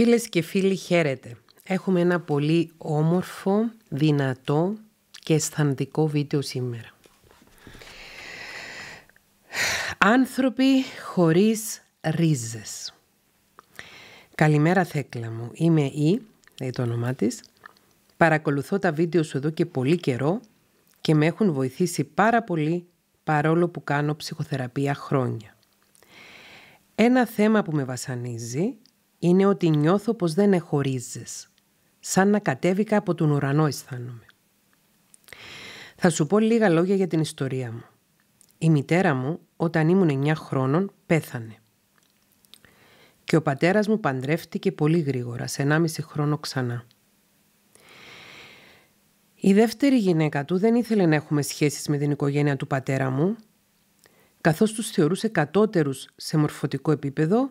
Φίλες και φίλοι χαίρετε. Έχουμε ένα πολύ όμορφο, δυνατό και αισθαντικό βίντεο σήμερα. Άνθρωποι χωρίς ρίζες. Καλημέρα Θέκλα μου. Είμαι η, λέει το όνομά της. Παρακολουθώ τα βίντεο σου εδώ και πολύ καιρό και με έχουν βοηθήσει πάρα πολύ παρόλο που κάνω ψυχοθεραπεία χρόνια. Ένα θέμα που με βασανίζει είναι ότι νιώθω πως δεν έχω Σαν να κατέβηκα από τον ουρανό αισθάνομαι. Θα σου πω λίγα λόγια για την ιστορία μου. Η μητέρα μου, όταν ήμουν 9 χρόνων, πέθανε. Και ο πατέρας μου παντρεύτηκε πολύ γρήγορα, σε 1,5 χρόνο ξανά. Η δεύτερη γυναίκα του δεν ήθελε να έχουμε σχέσεις με την οικογένεια του πατέρα μου, καθώς τους θεωρούσε κατώτερους σε μορφωτικό επίπεδο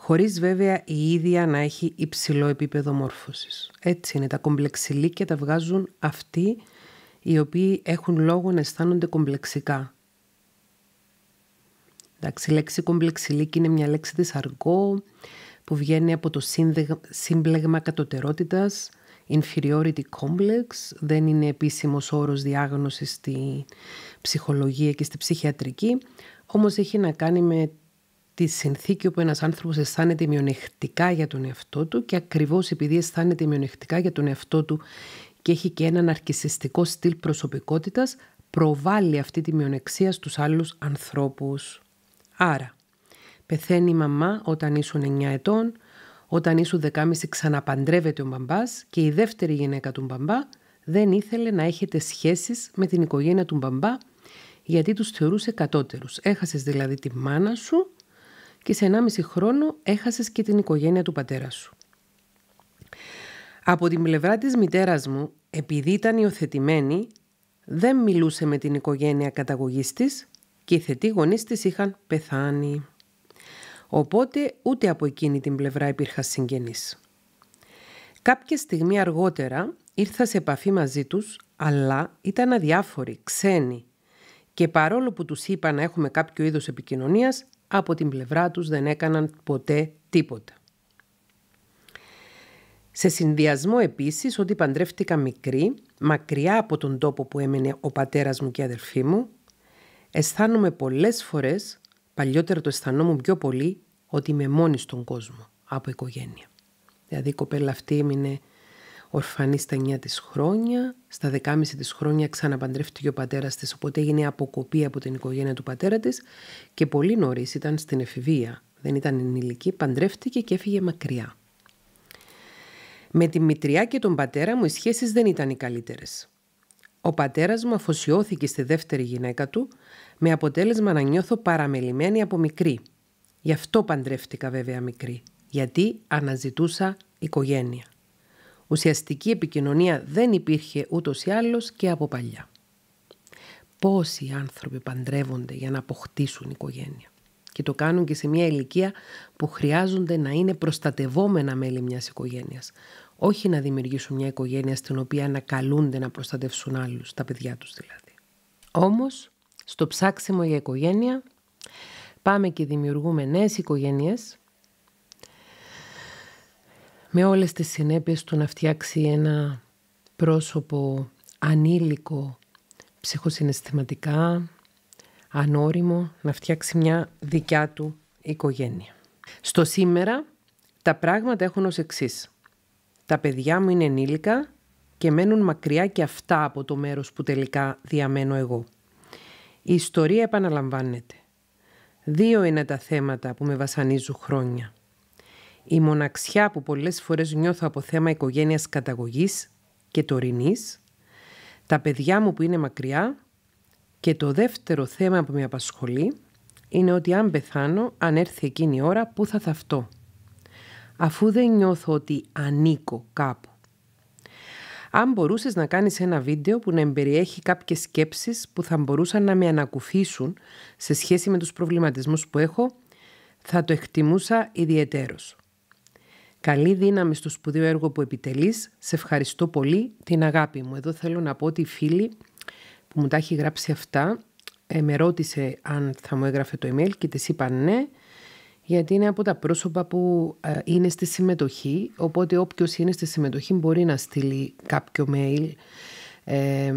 χωρίς βέβαια η ίδια να έχει υψηλό επίπεδο μόρφωσης. Έτσι είναι, τα κομπλεξιλίκια τα βγάζουν αυτοί οι οποίοι έχουν λόγο να αισθάνονται κομπλεξικά. Εντάξει, η λέξη κομπλεξιλίκη είναι μια λέξη της αργό που βγαίνει από το σύμπλεγμα κατωτερότητας, inferiority complex, δεν είναι επίσημος όρος διάγνωσης στη ψυχολογία και στη ψυχιατρική, όμως έχει να κάνει με τη συνθήκη όπου ένας άνθρωπος αισθάνεται μειονεκτικά για τον εαυτό του και ακριβώς επειδή αισθάνεται μειονεκτικά για τον εαυτό του και έχει και έναν αρκισιστικό στυλ προσωπικότητας, προβάλλει αυτή τη μειονεξία στους άλλους ανθρώπους. Άρα, πεθαίνει η μαμά όταν ήσουν 9 ετών, όταν ήσουν 10,5 ξαναπαντρεύεται ο μπαμπάς και η δεύτερη γυναίκα του μπαμπά δεν ήθελε να έχετε σχέσεις με την οικογένεια του μπαμπά γιατί τους θεωρούσε κατώτερους. Έχασες δηλαδή τη μάνα σου και σε 1,5 χρόνο έχασες και την οικογένεια του πατέρα σου. Από την πλευρά της μητέρας μου, επειδή ήταν υιοθετημένη, δεν μιλούσε με την οικογένεια καταγωγής της και οι θετοί γονείς της είχαν πεθάνει. Οπότε ούτε από εκείνη την πλευρά υπήρχαν συγγενείς. Κάποια στιγμή αργότερα ήρθα σε επαφή μαζί τους, αλλά ήταν αδιάφοροι, ξένοι και παρόλο που τους είπα να έχουμε κάποιο είδος επικοινωνίας, από την πλευρά τους δεν έκαναν ποτέ τίποτα. Σε συνδυασμό επίσης ότι παντρεύτηκα μικρή, μακριά από τον τόπο που έμενε ο πατέρας μου και η αδελφή μου, αισθάνομαι πολλές φορές, παλιότερα το αισθανόμουν πιο πολύ, ότι είμαι μόνη στον κόσμο από οικογένεια. Δηλαδή η κοπέλα αυτή έμεινε ορφανής στα 9 της χρόνια. Στα 10,5 της χρόνια ξαναπαντρεύτηκε ο πατέρας της, οπότε έγινε αποκοπή από την οικογένεια του πατέρα της και πολύ νωρίς ήταν στην εφηβεία. Δεν ήταν ενηλική, παντρεύτηκε και έφυγε μακριά. Με τη μητριά και τον πατέρα μου οι σχέσεις δεν ήταν οι καλύτερες. Ο πατέρας μου αφοσιώθηκε στη δεύτερη γυναίκα του με αποτέλεσμα να νιώθω παραμελημένη από μικρή. Γι' αυτό παντρεύτηκα βέβαια μικρή, γιατί αναζητούσα οικογένεια. Ουσιαστική επικοινωνία δεν υπήρχε ούτως ή άλλως και από παλιά. Πόσοι άνθρωποι παντρεύονται για να αποκτήσουν οικογένεια και το κάνουν και σε μια ηλικία που χρειάζονται να είναι προστατευόμενα μέλη μιας οικογένειας. Όχι να δημιουργήσουν μια οικογένεια στην οποία να καλούνται να προστατευσούν άλλους, τα παιδιά τους δηλαδή. Όμως, στο ψάξιμο για οικογένεια, πάμε και δημιουργούμε νέες οικογένειες με όλες τις συνέπειες του να φτιάξει ένα πρόσωπο ανήλικο ψυχοσυναισθηματικά, ανώριμο, να φτιάξει μια δικιά του οικογένεια. Στο σήμερα τα πράγματα έχουν ως εξής. Τα παιδιά μου είναι ενήλικα και μένουν μακριά και αυτά από το μέρος που τελικά διαμένω εγώ. Η ιστορία επαναλαμβάνεται. Δύο είναι τα θέματα που με βασανίζουν χρόνια. Η μοναξιά που πολλές φορές νιώθω από θέμα οικογένειας καταγωγής και τωρινής, τα παιδιά μου που είναι μακριά και το δεύτερο θέμα που με απασχολεί είναι ότι αν πεθάνω, αν έρθει εκείνη η ώρα, πού θα θαυτώ. Αφού δεν νιώθω ότι ανήκω κάπου. Αν μπορούσες να κάνεις ένα βίντεο που να εμπεριέχει κάποιες σκέψεις που θα μπορούσαν να με ανακουφίσουν σε σχέση με τους προβληματισμούς που έχω, θα το εκτιμούσα ιδιαιτέρως. Καλή δύναμη στο σπουδαίο έργο που επιτελείς. Σε ευχαριστώ πολύ την αγάπη μου. Εδώ θέλω να πω ότι η φίλη που μου τα έχει γράψει αυτά ε, με ρώτησε αν θα μου έγραφε το email και της είπα ναι γιατί είναι από τα πρόσωπα που ε, είναι στη συμμετοχή οπότε όποιος είναι στη συμμετοχή μπορεί να στείλει κάποιο mail ε,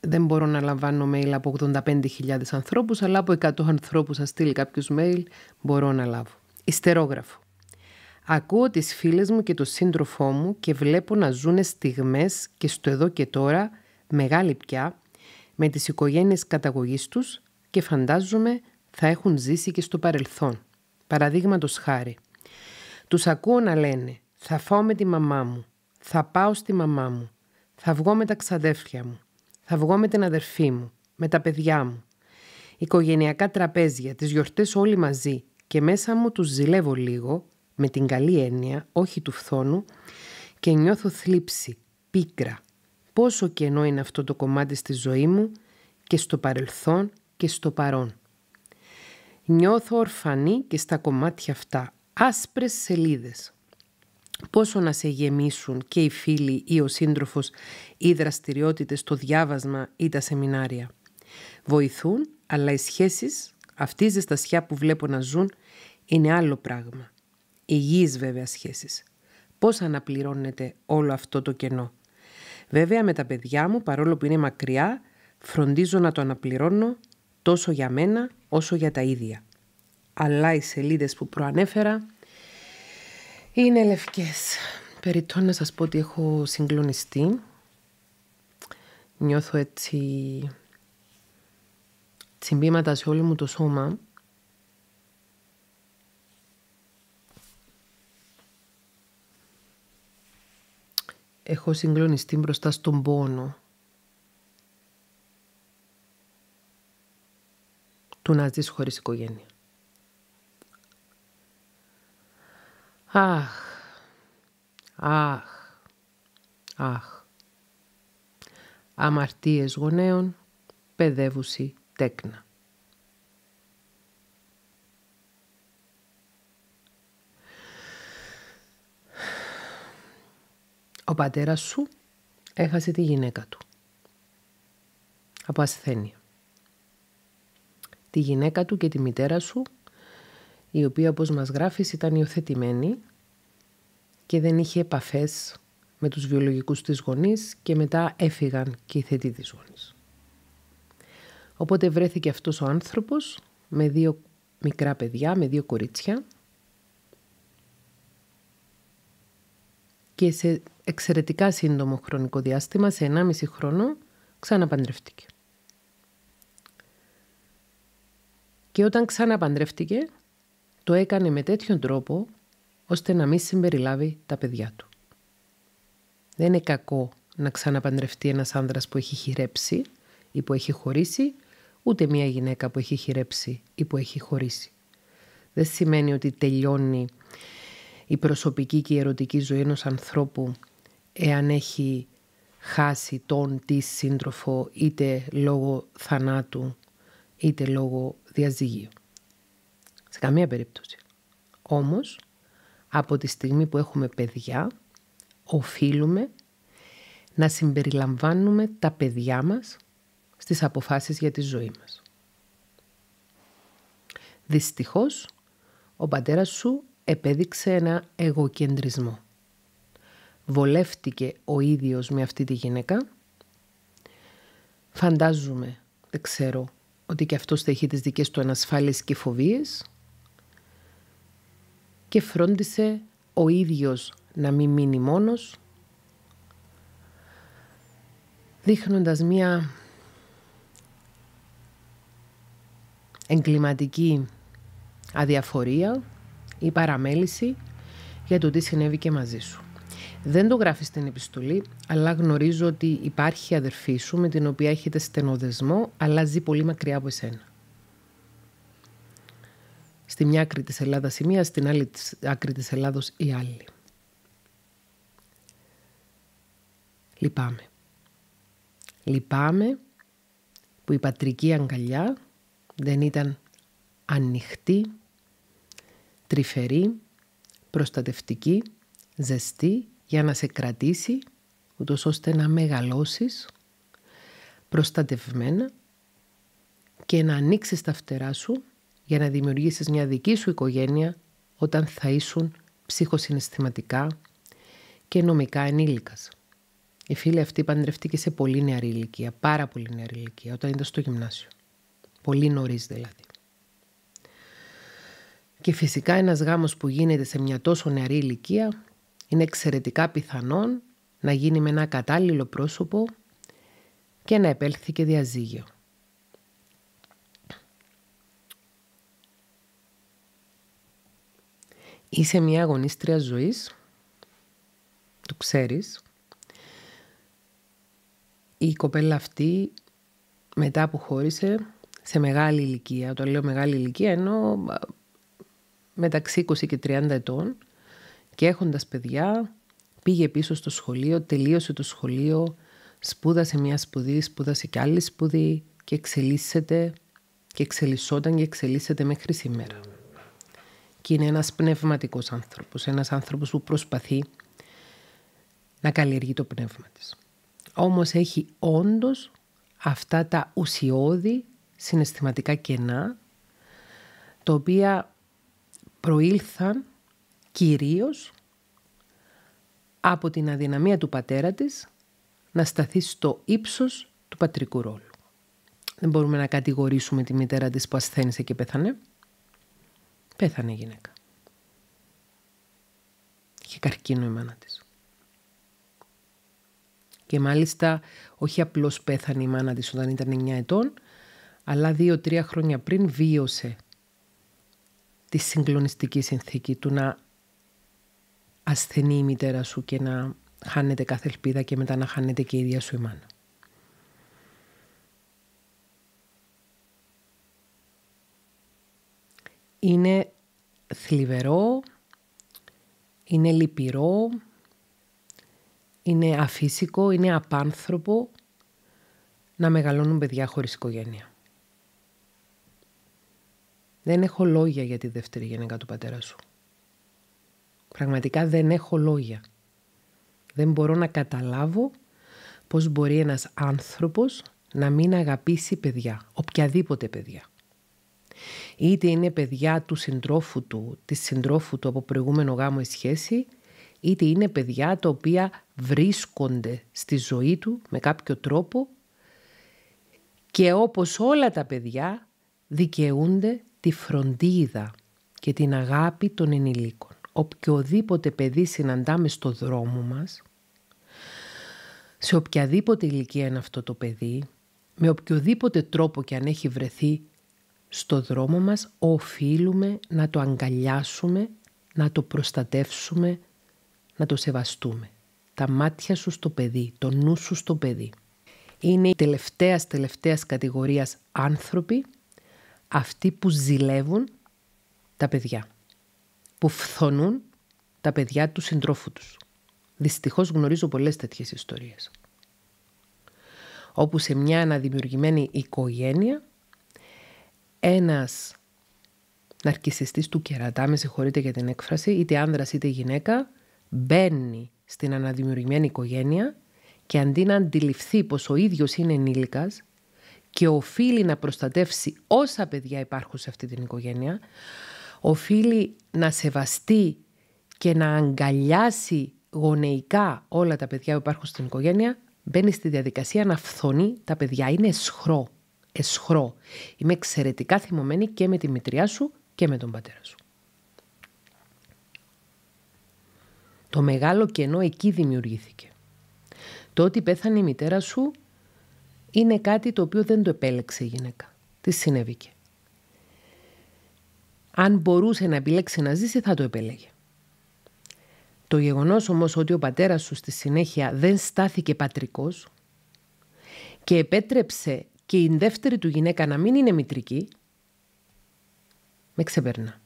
δεν μπορώ να λαμβάνω mail από 85.000 ανθρώπους αλλά από 100 ανθρώπους να στείλει κάποιος mail μπορώ να λάβω Ιστερόγραφο Ακούω τις φίλες μου και το σύντροφό μου και βλέπω να ζουν στιγμές και στο εδώ και τώρα, μεγάλη πια, με τις οικογένειες καταγωγής τους και φαντάζομαι θα έχουν ζήσει και στο παρελθόν. Παραδείγματος χάρη. Τους ακούω να λένε «Θα φάω με τη μαμά μου», «Θα πάω στη μαμά μου», «Θα βγω με τα ξαδέφια μου», «Θα βγω με την αδερφή μου», «Με τα παιδιά μου». Οικογενειακά τραπέζια, τις γιορτές όλοι μαζί και μέσα μου τους ζηλεύω λίγο με την καλή έννοια, όχι του φθόνου, και νιώθω θλίψη, πίκρα. Πόσο κενό είναι αυτό το κομμάτι στη ζωή μου και στο παρελθόν και στο παρόν. Νιώθω ορφανή και στα κομμάτια αυτά, άσπρες σελίδες. Πόσο να σε γεμίσουν και οι φίλοι ή ο σύντροφος ή οι δραστηριότητες στο διάβασμα ή τα σεμινάρια. Βοηθούν, αλλά οι σχέσεις, αυτή η ζεστασιά που βλέπω να ζουν, είναι άλλο πράγμα υγιείς βέβαια σχέσεις. Πώς αναπληρώνεται όλο αυτό το κενό. Βέβαια με τα παιδιά μου, παρόλο που είναι μακριά, φροντίζω να το αναπληρώνω τόσο για μένα όσο για τα ίδια. Αλλά οι σελίδες που προανέφερα είναι λευκές. Περιτώ να σας πω ότι έχω συγκλονιστεί. Νιώθω έτσι τσιμπήματα σε όλο μου το σώμα έχω συγκλονιστεί μπροστά στον πόνο. Του να ζεις χωρίς οικογένεια. Αχ, αχ, αχ. Αμαρτίες γονέων, παιδεύουση τέκνα. Ο πατέρας σου έχασε τη γυναίκα του από ασθένεια. Τη γυναίκα του και τη μητέρα σου, η οποία όπως μας γράφεις ήταν υιοθετημένη και δεν είχε επαφές με τους βιολογικούς της γονείς και μετά έφυγαν και οι θετοί της γονείς. Οπότε βρέθηκε αυτός ο άνθρωπος με δύο μικρά παιδιά, με δύο κορίτσια και σε εξαιρετικά σύντομο χρονικό διάστημα, σε 1,5 χρόνο, ξαναπαντρεύτηκε. Και όταν ξαναπαντρεύτηκε, το έκανε με τέτοιον τρόπο, ώστε να μην συμπεριλάβει τα παιδιά του. Δεν είναι κακό να ξαναπαντρευτεί ένας άνδρας που έχει χειρέψει ή που έχει χωρίσει, ούτε μία γυναίκα που έχει χειρέψει ή που έχει χωρίσει. Δεν σημαίνει ότι τελειώνει η προσωπική και η ερωτική ζωή ενός ανθρώπου εάν έχει χάσει τον τη σύντροφο είτε λόγω θανάτου είτε λόγω διαζυγίου. Σε καμία περίπτωση. Όμως, από τη στιγμή που έχουμε παιδιά, οφείλουμε να συμπεριλαμβάνουμε τα παιδιά μας στις αποφάσεις για τη ζωή μας. Δυστυχώς, ο πατέρας σου επέδειξε ένα εγωκεντρισμό βολεύτηκε ο ίδιος με αυτή τη γυναίκα. Φαντάζομαι, δεν ξέρω, ότι και αυτός θα έχει τις δικές του ανασφάλειες και φοβίες και φρόντισε ο ίδιος να μην μείνει μόνος δείχνοντας μία εγκληματική αδιαφορία ή παραμέληση για το τι συνέβη και μαζί σου. Δεν το γράφει στην επιστολή, αλλά γνωρίζω ότι υπάρχει αδερφή σου με την οποία έχετε στενοδεσμό, αλλά ζει πολύ μακριά από εσένα. Στη μια άκρη της Ελλάδας η μία, στην άλλη άκρη της Ελλάδος η άλλη. Λυπάμαι. Λυπάμαι που η πατρική αγκαλιά δεν ήταν ανοιχτή, τρυφερή, προστατευτική, ζεστή για να σε κρατήσει, ούτως ώστε να μεγαλώσεις προστατευμένα και να ανοίξεις τα φτερά σου για να δημιουργήσεις μια δική σου οικογένεια όταν θα ήσουν ψυχοσυναισθηματικά και νομικά ενήλικας. Η φίλη αυτή παντρευτήκε σε πολύ νεαρή ηλικία, πάρα πολύ νεαρή ηλικία, όταν ήταν στο γυμνάσιο. Πολύ νωρίς δηλαδή. Και φυσικά ένας γάμος που γίνεται σε μια τόσο νεαρή ηλικία είναι εξαιρετικά πιθανόν να γίνει με ένα κατάλληλο πρόσωπο και να επέλθει και διαζύγιο. Είσαι μια αγωνίστρια ζωής, το ξέρεις. Η κοπέλα αυτή μετά που χώρισε σε μεγάλη ηλικία, το λέω μεγάλη ηλικία ενώ μεταξύ 20 και 30 ετών, και έχοντας παιδιά, πήγε πίσω στο σχολείο, τελείωσε το σχολείο, σπούδασε μια σπουδή, σπούδασε και άλλη σπουδή και εξελίσσεται και εξελισσόταν και εξελίσσεται μέχρι σήμερα. Και είναι ένας πνευματικός άνθρωπος, ένας άνθρωπος που προσπαθεί να καλλιεργεί το πνεύμα της. Όμως έχει όντως αυτά τα ουσιώδη συναισθηματικά κενά, τα οποία προήλθαν κυρίως από την αδυναμία του πατέρα της να σταθεί στο ύψος του πατρικού ρόλου. Δεν μπορούμε να κατηγορήσουμε τη μητέρα της που ασθένησε και πέθανε. Πέθανε η γυναίκα. Είχε καρκίνο η μάνα της. Και μάλιστα όχι απλώς πέθανε η μάνα της όταν ήταν 9 ετών, αλλά 2-3 χρόνια πριν βίωσε τη συγκλονιστική συνθήκη του να ασθενή η μητέρα σου και να χάνεται κάθε ελπίδα και μετά να χάνεται και η ίδια σου η μάνα. Είναι θλιβερό, είναι λυπηρό, είναι αφύσικο, είναι απάνθρωπο να μεγαλώνουν παιδιά χωρίς οικογένεια. Δεν έχω λόγια για τη δεύτερη γυναίκα του πατέρα σου. Πραγματικά δεν έχω λόγια. Δεν μπορώ να καταλάβω πώς μπορεί ένας άνθρωπος να μην αγαπήσει παιδιά, οποιαδήποτε παιδιά. Είτε είναι παιδιά του συντρόφου του, της συντρόφου του από προηγούμενο γάμο ή σχέση, είτε είναι παιδιά τα οποία βρίσκονται στη ζωή του με κάποιο τρόπο και όπως όλα τα παιδιά δικαιούνται τη φροντίδα και την αγάπη των ενηλίκων οποιοδήποτε παιδί συναντάμε στο δρόμο μας, σε οποιαδήποτε ηλικία είναι αυτό το παιδί, με οποιοδήποτε τρόπο και αν έχει βρεθεί στο δρόμο μας, οφείλουμε να το αγκαλιάσουμε, να το προστατεύσουμε, να το σεβαστούμε. Τα μάτια σου στο παιδί, το νου σου στο παιδί. Είναι η τελευταίας τελευταίας κατηγορίας άνθρωποι, αυτοί που ζηλεύουν τα παιδιά που φθονούν τα παιδιά του συντρόφου τους. Δυστυχώς γνωρίζω πολλές τέτοιες ιστορίες. Όπου σε μια αναδημιουργημένη οικογένεια ένας ναρκισιστής του κερατά, με συγχωρείτε για την έκφραση, είτε άνδρας είτε γυναίκα, μπαίνει στην αναδημιουργημένη οικογένεια και αντί να αντιληφθεί πως ο ίδιος είναι ενήλικας και οφείλει να προστατεύσει όσα παιδιά υπάρχουν σε αυτή την οικογένεια, οφείλει να σεβαστεί και να αγκαλιάσει γονεϊκά όλα τα παιδιά που υπάρχουν στην οικογένεια, μπαίνει στη διαδικασία να φθονεί τα παιδιά. Είναι εσχρό. Εσχρό. Είμαι εξαιρετικά θυμωμένη και με τη μητριά σου και με τον πατέρα σου. Το μεγάλο κενό εκεί δημιουργήθηκε. Το ότι πέθανε η μητέρα σου είναι κάτι το οποίο δεν το επέλεξε η γυναίκα. Τι συνέβηκε αν μπορούσε να επιλέξει να ζήσει θα το επέλεγε. Το γεγονός όμως ότι ο πατέρας σου στη συνέχεια δεν στάθηκε πατρικός και επέτρεψε και η δεύτερη του γυναίκα να μην είναι μητρική, με ξεπερνά.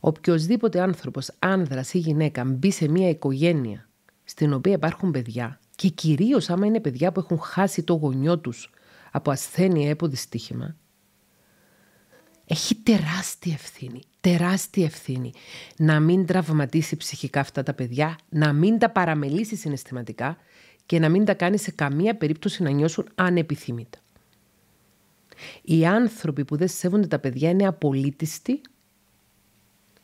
Οποιοδήποτε άνθρωπος, άνδρας ή γυναίκα μπει σε μια οικογένεια στην οποία υπάρχουν παιδιά και κυρίως άμα είναι παιδιά που έχουν χάσει το γονιό τους από ασθένεια ή από δυστύχημα, έχει τεράστια ευθύνη. Τεράστια ευθύνη να μην τραυματίσει ψυχικά αυτά τα παιδιά, να μην τα παραμελήσει συναισθηματικά και να μην τα κάνει σε καμία περίπτωση να νιώσουν ανεπιθύμητα. Οι άνθρωποι που δεν σέβονται τα παιδιά είναι απολύτιστοι,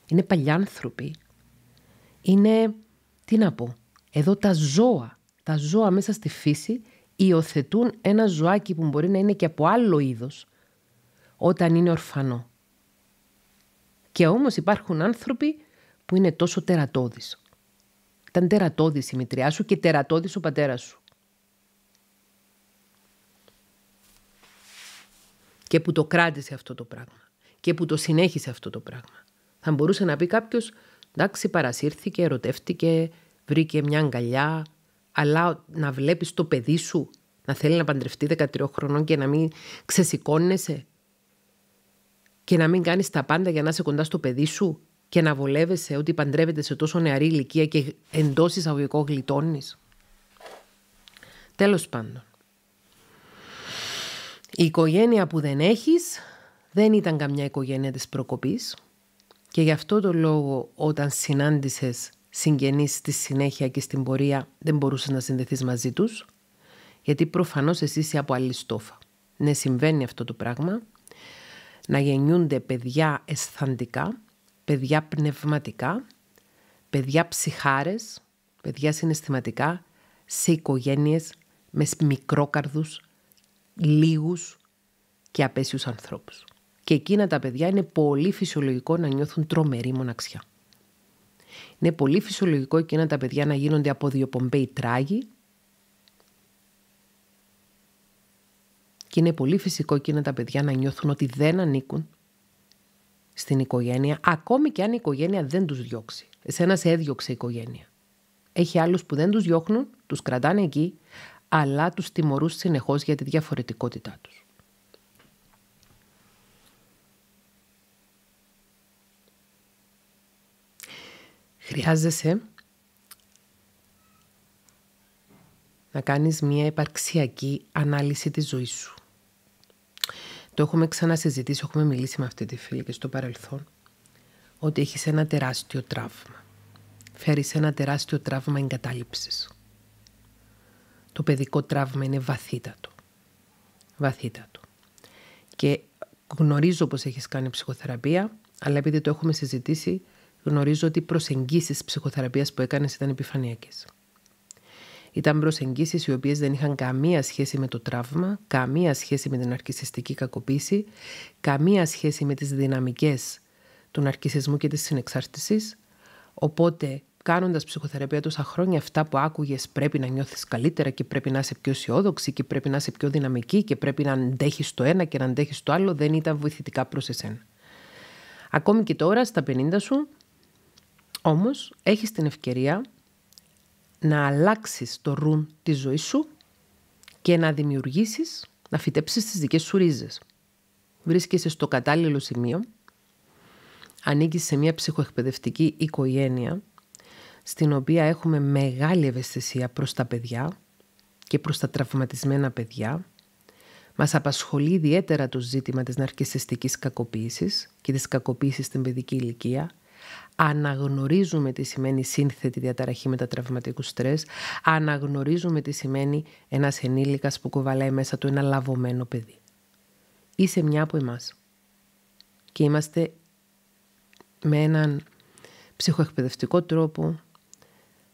είναι παλιάνθρωποι, είναι, τι να πω, εδώ τα ζώα, τα ζώα μέσα στη φύση υιοθετούν ένα ζωάκι που μπορεί να είναι και από άλλο είδος, όταν είναι ορφανό. Και όμως υπάρχουν άνθρωποι που είναι τόσο τερατώδεις. Ήταν τερατώδης η μητριά σου και τερατώδης ο πατέρας σου. Και που το κράτησε αυτό το πράγμα. Και που το συνέχισε αυτό το πράγμα. Θα μπορούσε να πει κάποιος, εντάξει παρασύρθηκε, ερωτεύτηκε, βρήκε μια αγκαλιά, αλλά να βλέπεις το παιδί σου να θέλει να παντρευτεί 13 χρονών και να μην ξεσηκώνεσαι και να μην κάνεις τα πάντα για να είσαι κοντά στο παιδί σου και να βολεύεσαι ότι παντρεύεται σε τόσο νεαρή ηλικία και εντός εισαγωγικών γλιτώνεις. Τέλος πάντων. Η οικογένεια που δεν έχεις, δεν ήταν καμιά οικογένεια της προκοπής. και γι' αυτό το λόγο όταν συνάντησες συγγενείς στη συνέχεια και στην πορεία δεν μπορούσες να συνδεθείς μαζί τους γιατί προφανώς εσύ είσαι από άλλη στόφα. Ναι, συμβαίνει αυτό το πράγμα να γεννιούνται παιδιά αισθαντικά, παιδιά πνευματικά, παιδιά ψυχάρες, παιδιά συναισθηματικά, σε οικογένειες με μικρόκαρδους, λίγους και απέσιους ανθρώπους. Και εκείνα τα παιδιά είναι πολύ φυσιολογικό να νιώθουν τρομερή μοναξιά. Είναι πολύ φυσιολογικό εκείνα τα παιδιά να γίνονται από διοπομπέοι τράγοι, Και είναι πολύ φυσικό εκείνα τα παιδιά να νιώθουν ότι δεν ανήκουν στην οικογένεια, ακόμη και αν η οικογένεια δεν τους διώξει. Εσένας σε έδιωξε η οικογένεια. Έχει άλλους που δεν τους διώχνουν, τους κρατάνε εκεί, αλλά τους τιμωρούν συνεχώς για τη διαφορετικότητά τους. Χρειάζεσαι να κάνεις μια υπαρξιακή ανάλυση της ζωής σου. Το έχουμε ξανασυζητήσει, έχουμε μιλήσει με αυτή τη φίλη και στο παρελθόν. Ότι έχεις ένα τεράστιο τραύμα. Φέρεις ένα τεράστιο τραύμα εγκατάλειψης. Το παιδικό τραύμα είναι βαθύτατο. Βαθύτατο. Και γνωρίζω πως έχεις κάνει ψυχοθεραπεία, αλλά επειδή το έχουμε συζητήσει, γνωρίζω ότι οι προσεγγίσεις ψυχοθεραπείας που έκανες ήταν επιφανειακές. Ήταν προσεγγίσεις οι οποίες δεν είχαν καμία σχέση με το τραύμα, καμία σχέση με την αρκισιστική κακοποίηση, καμία σχέση με τις δυναμικές του ναρκισισμού και της συνεξάρτησης. Οπότε κάνοντας ψυχοθεραπεία τόσα χρόνια, αυτά που άκουγες πρέπει να νιώθεις καλύτερα και πρέπει να είσαι πιο αισιόδοξη και πρέπει να είσαι πιο δυναμική και πρέπει να αντέχεις το ένα και να αντέχεις το άλλο, δεν ήταν βοηθητικά προς εσένα. Ακόμη και τώρα, στα 50 σου, όμως, έχεις την ευκαιρία να αλλάξεις το ρουν της ζωής σου και να δημιουργήσεις, να φυτέψεις τις δικές σου ρίζες. Βρίσκεσαι στο κατάλληλο σημείο, ανήκεις σε μια ψυχοεκπαιδευτική οικογένεια, στην οποία έχουμε μεγάλη ευαισθησία προς τα παιδιά και προς τα τραυματισμένα παιδιά. Μας απασχολεί ιδιαίτερα το ζήτημα της ναρκισιστικής κακοποίησης και της κακοποίησης στην παιδική ηλικία, αναγνωρίζουμε τι σημαίνει σύνθετη διαταραχή μετατραυματικού στρες, αναγνωρίζουμε τι σημαίνει ένας ενήλικας που κουβαλάει μέσα του ένα λαβωμένο παιδί. Είσαι μια από εμάς. Και είμαστε με έναν ψυχοεκπαιδευτικό τρόπο,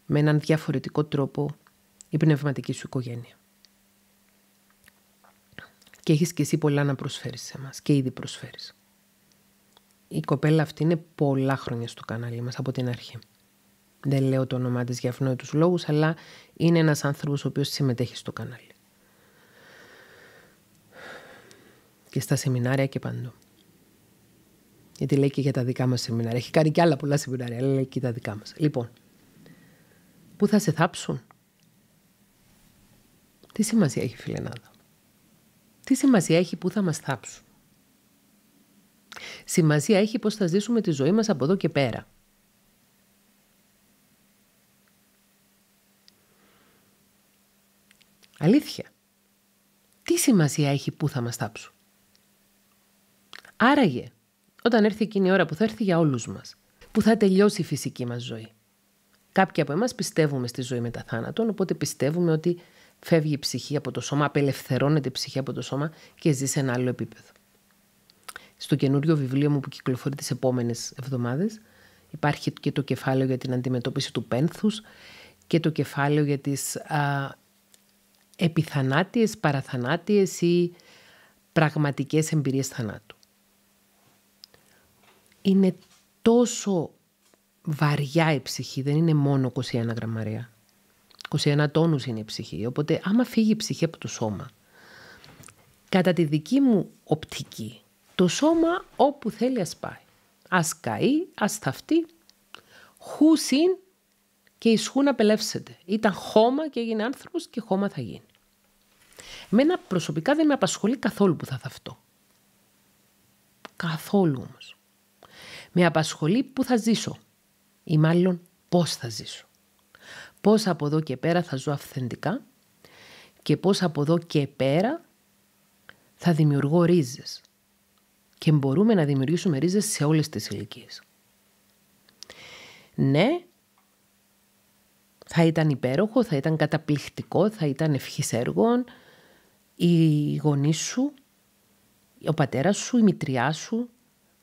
με έναν διαφορετικό τρόπο η πνευματική σου οικογένεια. Και έχεις και εσύ πολλά να προσφέρεις σε μας και ήδη προσφέρεις η κοπέλα αυτή είναι πολλά χρόνια στο κανάλι μας από την αρχή. Δεν λέω το όνομά της για αυνόητους λόγους, αλλά είναι ένας άνθρωπος ο οποίος συμμετέχει στο κανάλι. Και στα σεμινάρια και παντού. Γιατί λέει και για τα δικά μας σεμινάρια. Έχει κάνει και άλλα πολλά σεμινάρια, αλλά λέει και τα δικά μας. Λοιπόν, πού θα σε θάψουν. Τι σημασία έχει φιλενάδα. Τι σημασία έχει πού θα μας θάψουν. Σημασία έχει πώς θα ζήσουμε τη ζωή μας από εδώ και πέρα. Αλήθεια. Τι σημασία έχει που θα μας τάψουν. Άραγε, όταν έρθει εκείνη η ώρα που θα έρθει για όλους μας, που θα τελειώσει η φυσική μας ζωή. Κάποιοι από εμάς πιστεύουμε στη ζωή μετά θάνατον, οπότε πιστεύουμε ότι φεύγει η ψυχή από το σώμα, απελευθερώνεται η ψυχή από το σώμα και ζει σε ένα άλλο επίπεδο στο καινούριο βιβλίο μου που κυκλοφορεί τις επόμενες εβδομάδες. Υπάρχει και το κεφάλαιο για την αντιμετώπιση του πένθους και το κεφάλαιο για τις α, επιθανάτιες, παραθανάτιες ή πραγματικές εμπειρίες θανάτου. Είναι τόσο βαριά η ψυχή, δεν είναι μόνο 21 γραμμαρία. 21 τόνους είναι η ψυχή, οπότε άμα φύγει η ψυχή από το σώμα, κατά τη δική μου οπτική, το σώμα όπου θέλει ας πάει. Ας καεί, ας θαυτεί. Χούσιν και ισχού να πελεύσετε. Ήταν χώμα και έγινε άνθρωπος και χώμα θα γίνει. Εμένα προσωπικά δεν με απασχολεί καθόλου που θα θαυτώ. Καθόλου όμως. Με απασχολεί που θα ζήσω ή μάλλον πώς θα ζήσω. Πώς από εδώ και πέρα θα ζω αυθεντικά και πώς από εδώ και πέρα θα δημιουργώ ρίζες και μπορούμε να δημιουργήσουμε ρίζες σε όλες τις ηλικίες. Ναι, θα ήταν υπέροχο, θα ήταν καταπληκτικό, θα ήταν ευχής έργων. Οι σου, ο πατέρας σου, η μητριά σου,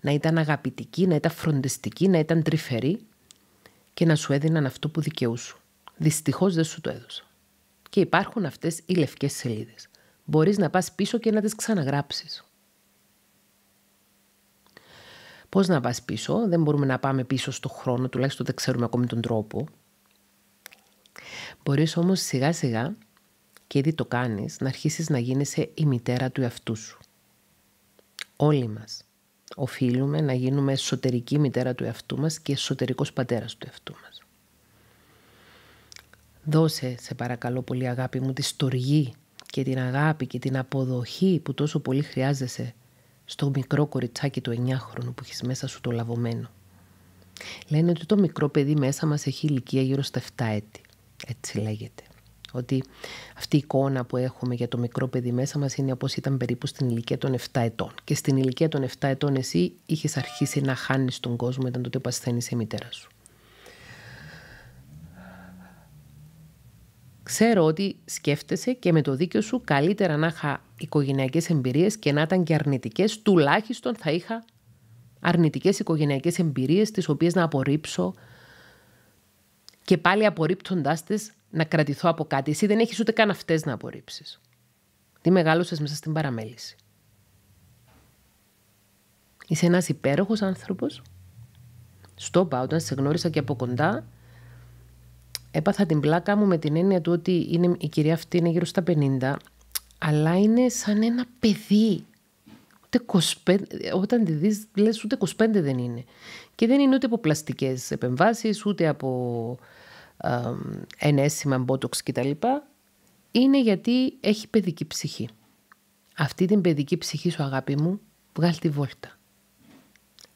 να ήταν αγαπητική, να ήταν φροντιστική, να ήταν τρυφερή και να σου έδιναν αυτό που δικαιούσου. Δυστυχώς δεν σου το έδωσα. Και υπάρχουν αυτές οι λευκές σελίδες. Μπορείς να πας πίσω και να τις ξαναγράψεις. Πώς να πα πίσω, δεν μπορούμε να πάμε πίσω στον χρόνο, τουλάχιστον δεν ξέρουμε ακόμη τον τρόπο. Μπορείς όμως σιγά σιγά, και ήδη το κάνεις, να αρχίσεις να γίνεσαι η μητέρα του εαυτού σου. Όλοι μας οφείλουμε να γίνουμε εσωτερική μητέρα του εαυτού μας και εσωτερικός πατέρας του εαυτού μας. Δώσε, σε παρακαλώ πολύ αγάπη μου, τη στοργή και την αγάπη και την αποδοχή που τόσο πολύ χρειάζεσαι στο μικρό κοριτσάκι του 9χρονου που έχεις μέσα σου το λαβωμένο. Λένε ότι το μικρό παιδί μέσα μας έχει ηλικία γύρω στα 7 έτη. Έτσι λέγεται. Ότι αυτή η εικόνα που έχουμε για το μικρό παιδί μέσα μας είναι όπως ήταν περίπου στην ηλικία των 7 ετών. Και στην ηλικία των 7 ετών εσύ είχες αρχίσει να χάνεις τον κόσμο, ήταν τότε που ασθένησε η μητέρα σου. Ξέρω ότι σκέφτεσαι και με το δίκιο σου καλύτερα να είχα οικογενειακές εμπειρίες και να ήταν και αρνητικές, τουλάχιστον θα είχα αρνητικές οικογενειακές εμπειρίες, τις οποίες να απορρίψω και πάλι απορρίπτοντάς τις να κρατηθώ από κάτι. Εσύ δεν έχεις ούτε καν αυτές να απορρίψεις. Τι μεγάλωσες μέσα στην παραμέληση. Είσαι ένας υπέροχος άνθρωπος. Στο πάω, όταν σε γνώρισα και από κοντά, έπαθα την πλάκα μου με την έννοια του ότι είναι, η κυρία αυτή είναι γύρω στα 50, αλλά είναι σαν ένα παιδί. Ούτε 25, όταν τη δεις, λες ούτε 25 δεν είναι. Και δεν είναι ούτε από πλαστικές επεμβάσεις, ούτε από ε, ενέσιμα μπότοξ κτλ. Είναι γιατί έχει παιδική ψυχή. Αυτή την παιδική ψυχή σου αγάπη μου, βγάλει τη βόλτα.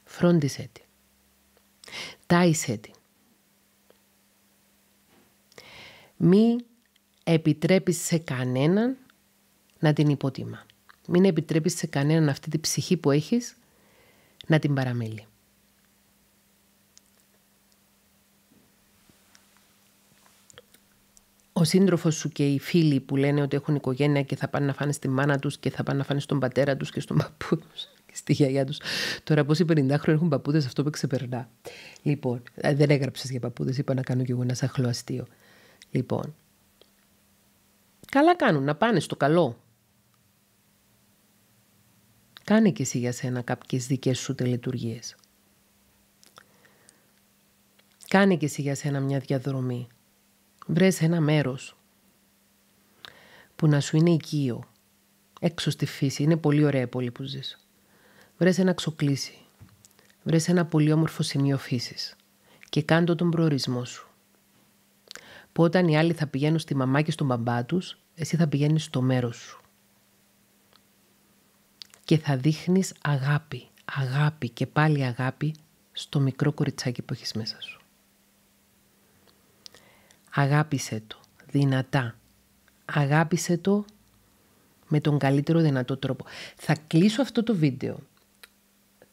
Φρόντισέ τη. Τάισέ τη. Μη επιτρέπεις σε κανέναν να την υποτιμά. Μην επιτρέπεις σε κανέναν αυτή τη ψυχή που έχεις να την παραμελεί. ο σύντροφος σου και οι φίλοι που λένε ότι έχουν οικογένεια και θα πάνε να φάνε στη μάνα τους και θα πάνε να φάνε στον πατέρα τους και στον παππού τους και στη γιαγιά τους. Τώρα, οι 50 χρόνια έχουν παππούδες, αυτό που ξεπερνά. Λοιπόν, ε, δεν έγραψες για παππούδες, είπα να κάνω κι εγώ ένα σαχλό αστείο. Λοιπόν, καλά κάνουν να πάνε στο καλό. Κάνε και εσύ για σένα κάποιες δικές σου τελετουργίες. Κάνε και εσύ για σένα μια διαδρομή. Βρες ένα μέρος που να σου είναι οικείο. Έξω στη φύση. Είναι πολύ ωραία η πόλη που ζεις. Βρες ένα ξοκλήσι. Βρες ένα πολύ όμορφο σημείο φύσης. Και κάντο τον προορισμό σου που όταν οι άλλοι θα πηγαίνουν στη μαμά και στον μπαμπά τους, εσύ θα πηγαίνεις στο μέρος σου. Και θα δείχνεις αγάπη, αγάπη και πάλι αγάπη στο μικρό κοριτσάκι που έχεις μέσα σου. Αγάπησε το, δυνατά. Αγάπησε το με τον καλύτερο δυνατό τρόπο. Θα κλείσω αυτό το βίντεο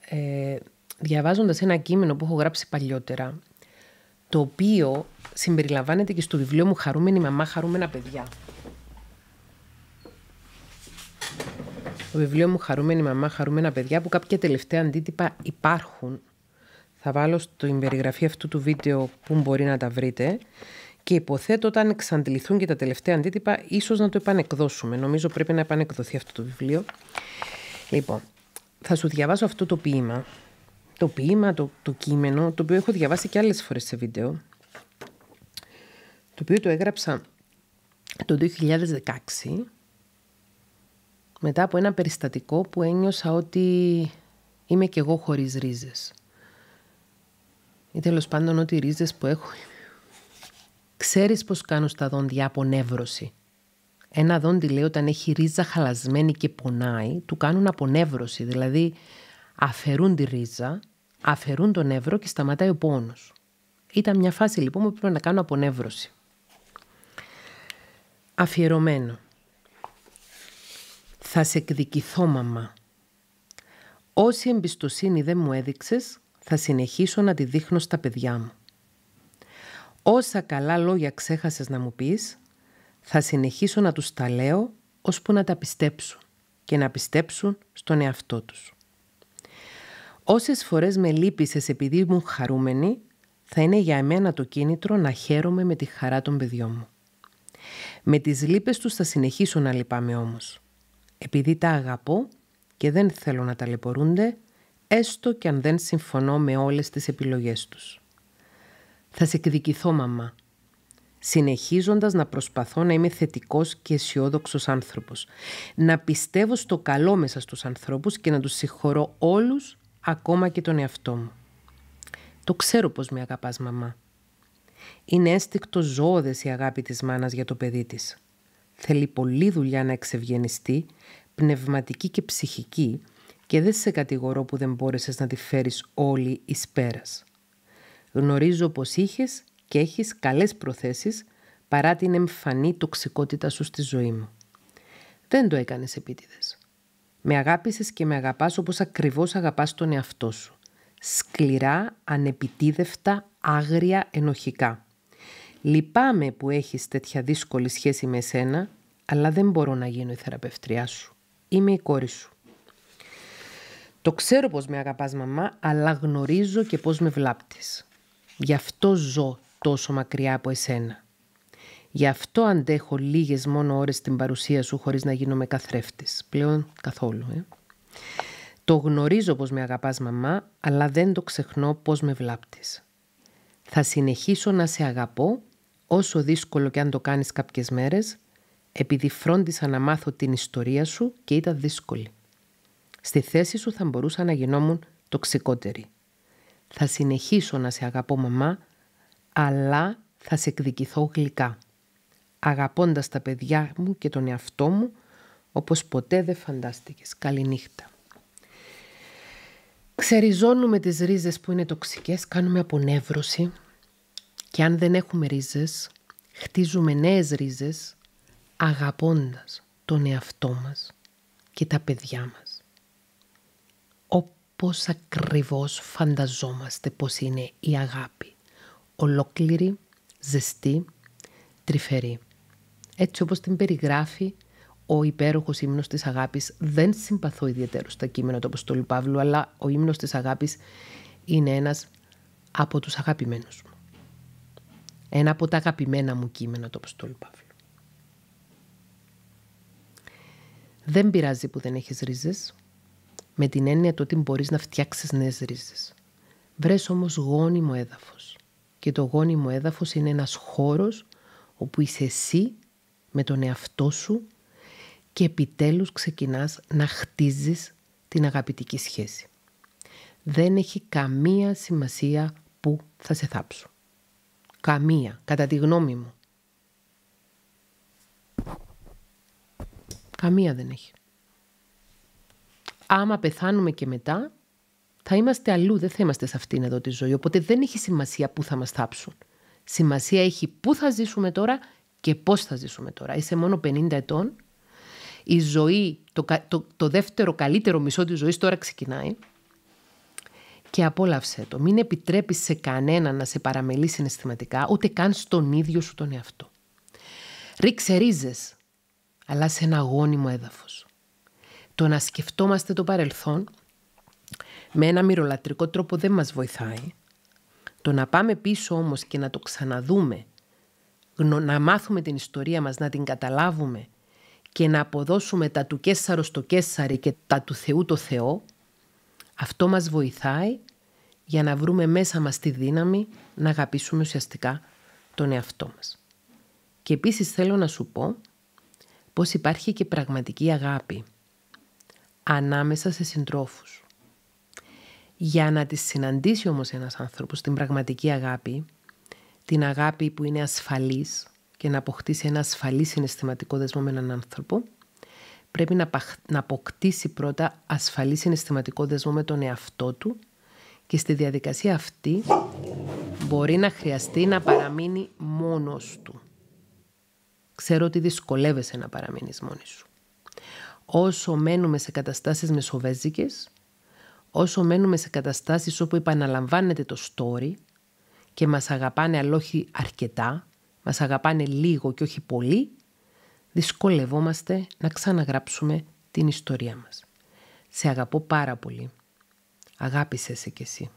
ε, διαβάζοντας ένα κείμενο που έχω γράψει παλιότερα το οποίο συμπεριλαμβάνεται και στο βιβλίο μου «Χαρούμενη μαμά, χαρούμενα παιδιά». Το βιβλίο μου «Χαρούμενη μαμά, χαρούμενα παιδιά» που κάποια τελευταία αντίτυπα υπάρχουν. Θα βάλω στην περιγραφή αυτού του βίντεο που μπορεί να τα βρείτε. Και υποθέτω όταν εξαντληθούν και τα τελευταία αντίτυπα, ίσως να το επανεκδώσουμε. Νομίζω πρέπει να επανεκδοθεί αυτό το βιβλίο. Λοιπόν, θα σου διαβάσω αυτό το ποίημα το ποίημα, το, το κείμενο, το οποίο έχω διαβάσει και άλλες φορές σε βίντεο, το οποίο το έγραψα το 2016, μετά από ένα περιστατικό που ένιωσα ότι είμαι και εγώ χωρίς ρίζες. Ή τέλος πάντων ότι οι ρίζες που έχω... Ξέρεις πώς κάνω στα δόντια από Ένα δόντι λέει όταν έχει ρίζα χαλασμένη και πονάει, του κάνουν απονεύρωση. Δηλαδή αφαιρούν τη ρίζα, αφαιρούν τον νεύρο και σταματάει ο πόνος. Ήταν μια φάση λοιπόν που πρέπει να κάνω απονεύρωση. Αφιερωμένο. Θα σε εκδικηθώ μαμά. Όση εμπιστοσύνη δεν μου έδειξες, θα συνεχίσω να τη δείχνω στα παιδιά μου. Όσα καλά λόγια ξέχασες να μου πεις, θα συνεχίσω να τους τα λέω ώσπου να τα πιστέψουν και να πιστέψουν στον εαυτό τους. Όσες φορές με λύπησες επειδή ήμουν χαρούμενη, θα είναι για εμένα το κίνητρο να χαίρομαι με τη χαρά των παιδιών μου. Με τις λύπες τους θα συνεχίσω να λυπάμαι όμως. Επειδή τα αγαπώ και δεν θέλω να ταλαιπωρούνται, έστω και αν δεν συμφωνώ με όλες τις επιλογές τους. Θα σε εκδικηθώ, μαμά, συνεχίζοντας να προσπαθώ να είμαι θετικός και αισιόδοξος άνθρωπος. Να πιστεύω στο καλό μέσα στους ανθρώπους και να τους συγχωρώ όλους ακόμα και τον εαυτό μου. Το ξέρω πως με αγαπάς μαμά. Είναι έστικτο ζώδες η αγάπη της μάνας για το παιδί της. Θέλει πολλή δουλειά να εξευγενιστεί, πνευματική και ψυχική και δεν σε κατηγορώ που δεν μπόρεσες να τη φέρεις όλη εις πέρας. Γνωρίζω πως είχες και έχεις καλές προθέσεις παρά την εμφανή τοξικότητα σου στη ζωή μου. Δεν το έκανες επίτηδες. Με αγάπησες και με αγαπάς όπως ακριβώς αγαπάς τον εαυτό σου. Σκληρά, ανεπιτίδευτα, άγρια, ενοχικά. Λυπάμαι που έχεις τέτοια δύσκολη σχέση με εσένα, αλλά δεν μπορώ να γίνω η θεραπευτριά σου. Είμαι η κόρη σου. Το ξέρω πως με αγαπάς μαμά, αλλά γνωρίζω και πως με βλάπτεις. Γι' αυτό ζω τόσο μακριά από εσένα. Γι' αυτό αντέχω λίγες μόνο ώρες την παρουσία σου χωρίς να γίνομαι καθρέφτης. Πλέον καθόλου. Ε. Το γνωρίζω πως με αγαπάς μαμά, αλλά δεν το ξεχνώ πως με βλάπτεις. Θα συνεχίσω να σε αγαπώ, όσο δύσκολο και αν το κάνεις κάποιες μέρες, επειδή φρόντισα να μάθω την ιστορία σου και ήταν δύσκολη. Στη θέση σου θα μπορούσα να γινόμουν τοξικότερη. Θα συνεχίσω να σε αγαπώ μαμά, αλλά θα σε εκδικηθώ γλυκά αγαπώντας τα παιδιά μου και τον εαυτό μου όπως ποτέ δεν φαντάστηκες. Καληνύχτα. Ξεριζώνουμε τις ρίζες που είναι τοξικές, κάνουμε απονεύρωση και αν δεν έχουμε ρίζες, χτίζουμε νέες ρίζες αγαπώντας τον εαυτό μας και τα παιδιά μας. Όπως ακριβώς φανταζόμαστε πως είναι η αγάπη. Ολόκληρη, ζεστή, τρυφερή. Έτσι όπως την περιγράφει ο υπέροχος ύμνος της αγάπης. Δεν συμπαθώ ιδιαίτερο στα κείμενα του Αποστόλου Παύλου, αλλά ο ύμνος της αγάπης είναι ένας από τους αγαπημένους μου. Ένα από τα αγαπημένα μου κείμενα του Αποστόλου Παύλου. Δεν πειράζει που δεν έχεις ρίζες, με την έννοια του ότι μπορείς να φτιάξεις νέες ρίζες. Βρες όμως γόνιμο έδαφος. Και το γόνιμο έδαφος είναι ένας χώρος όπου είσαι εσύ με τον εαυτό σου και επιτέλους ξεκινάς να χτίζεις την αγαπητική σχέση. Δεν έχει καμία σημασία που θα σε θάψω. Καμία, κατά τη γνώμη μου. Καμία δεν έχει. Άμα πεθάνουμε και μετά, θα είμαστε αλλού, δεν θα είμαστε σε αυτήν εδώ τη ζωή. Οπότε δεν έχει σημασία πού θα μας θάψουν. Σημασία έχει πού θα ζήσουμε τώρα και πώς θα ζήσουμε τώρα. Είσαι μόνο 50 ετών, η ζωή, το, το, δεύτερο καλύτερο μισό της ζωής τώρα ξεκινάει και απόλαυσε το. Μην επιτρέπεις σε κανένα να σε παραμελεί συναισθηματικά, ούτε καν στον ίδιο σου τον εαυτό. Ρίξε ρίζες, αλλά σε ένα αγώνιμο έδαφος. Το να σκεφτόμαστε το παρελθόν με ένα μυρολατρικό τρόπο δεν μας βοηθάει. Το να πάμε πίσω όμως και να το ξαναδούμε να μάθουμε την ιστορία μας, να την καταλάβουμε και να αποδώσουμε τα του Κέσσαρο στο Κέσσαρι και τα του Θεού το Θεό, αυτό μας βοηθάει για να βρούμε μέσα μας τη δύναμη να αγαπήσουμε ουσιαστικά τον εαυτό μας. Και επίσης θέλω να σου πω πως υπάρχει και πραγματική αγάπη ανάμεσα σε συντρόφους. Για να τη συναντήσει όμως ένας άνθρωπος την πραγματική αγάπη, την αγάπη που είναι ασφαλής και να αποκτήσει ένα ασφαλή συναισθηματικό δεσμό με έναν άνθρωπο, πρέπει να, αποκτήσει πρώτα ασφαλή συναισθηματικό δεσμό με τον εαυτό του και στη διαδικασία αυτή μπορεί να χρειαστεί να παραμείνει μόνος του. Ξέρω ότι δυσκολεύεσαι να παραμείνεις μόνη σου. Όσο μένουμε σε καταστάσεις μεσοβέζικες, όσο μένουμε σε καταστάσεις όπου επαναλαμβάνεται το story, και μας αγαπάνε αλλά όχι αρκετά, μας αγαπάνε λίγο και όχι πολύ, δυσκολευόμαστε να ξαναγράψουμε την ιστορία μας. Σε αγαπώ πάρα πολύ. Αγάπησέ σε κι εσύ.